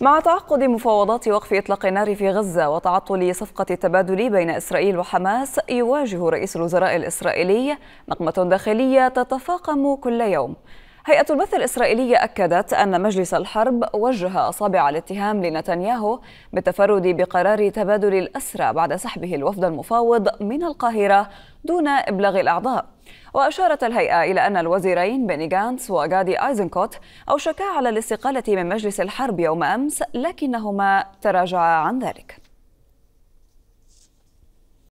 مع تعقد مفاوضات وقف إطلاق النار في غزة وتعطل صفقة التبادل بين إسرائيل وحماس يواجه رئيس الوزراء الإسرائيلي نقمة داخلية تتفاقم كل يوم هيئة البث الإسرائيلية أكدت أن مجلس الحرب وجه أصابع الاتهام لنتنياهو بالتفرد بقرار تبادل الأسرى بعد سحبه الوفد المفاوض من القاهرة دون إبلاغ الأعضاء وأشارت الهيئة إلى أن الوزيرين بيني غانتس وغادي آيزنكوت أوشكا على الاستقالة من مجلس الحرب يوم أمس لكنهما تراجعا عن ذلك